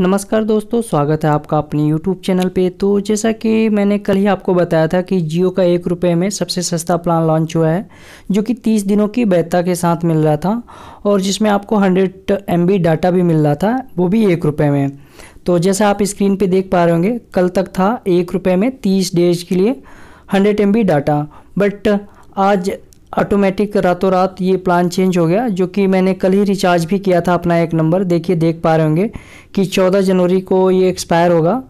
नमस्कार दोस्तों स्वागत है आपका अपने यूट्यूब चैनल पे तो जैसा कि मैंने कल ही आपको बताया था कि जियो का एक रुपये में सबसे सस्ता प्लान लॉन्च हुआ है जो कि 30 दिनों की वैधता के साथ मिल रहा था और जिसमें आपको 100 एम डाटा भी मिल रहा था वो भी एक रुपये में तो जैसा आप स्क्रीन पर देख पा रहे होंगे कल तक था एक रुपये में तीस डेज के लिए हंड्रेड एम डाटा बट आज ऑटोमेटिक रातों रात ये प्लान चेंज हो गया जो कि मैंने कल ही रिचार्ज भी किया था अपना एक नंबर देखिए देख पा रहे होंगे कि 14 जनवरी को ये एक्सपायर होगा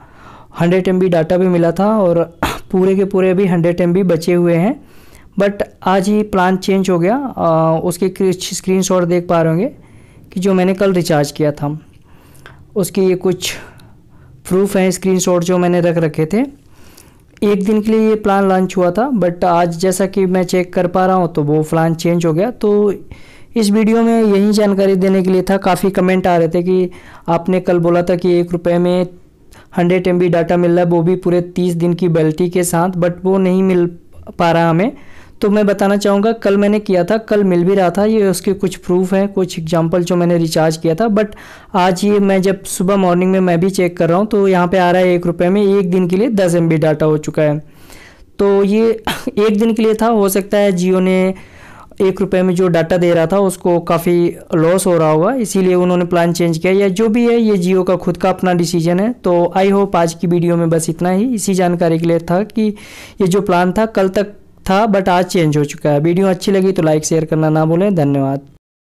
100 एम डाटा भी मिला था और पूरे के पूरे अभी 100 एम बचे हुए हैं बट आज ही प्लान चेंज हो गया आ, उसके स्क्रीन शॉट देख पा रहे होंगे कि जो मैंने कल रिचार्ज किया था उसके ये कुछ प्रूफ हैं स्क्रीन शॉट जो मैंने रख रखे थे एक दिन के लिए ये प्लान लॉन्च हुआ था बट आज जैसा कि मैं चेक कर पा रहा हूँ तो वो प्लान चेंज हो गया तो इस वीडियो में यही जानकारी देने के लिए था काफ़ी कमेंट आ रहे थे कि आपने कल बोला था कि एक रुपये में हंड्रेड एम डाटा मिल रहा है वो भी पूरे तीस दिन की बैल्टी के साथ बट वो नहीं मिल पा रहा हमें तो मैं बताना चाहूँगा कल मैंने किया था कल मिल भी रहा था ये उसके कुछ प्रूफ हैं कुछ एग्जाम्पल जो मैंने रिचार्ज किया था बट आज ये मैं जब सुबह मॉर्निंग में मैं भी चेक कर रहा हूँ तो यहाँ पर आ रहा है एक रुपये में एक दिन के लिए दस एम डाटा हो चुका है तो ये एक दिन के लिए था हो सकता है जियो ने एक रुपये में जो डाटा दे रहा था उसको काफ़ी लॉस हो रहा होगा इसीलिए उन्होंने प्लान चेंज किया या जो भी है ये जियो का खुद का अपना डिसीजन है तो आई होप आज की वीडियो में बस इतना ही इसी जानकारी के लिए था कि ये जो प्लान था कल तक था बट आज चेंज हो चुका है वीडियो अच्छी लगी तो लाइक शेयर करना ना भूलें धन्यवाद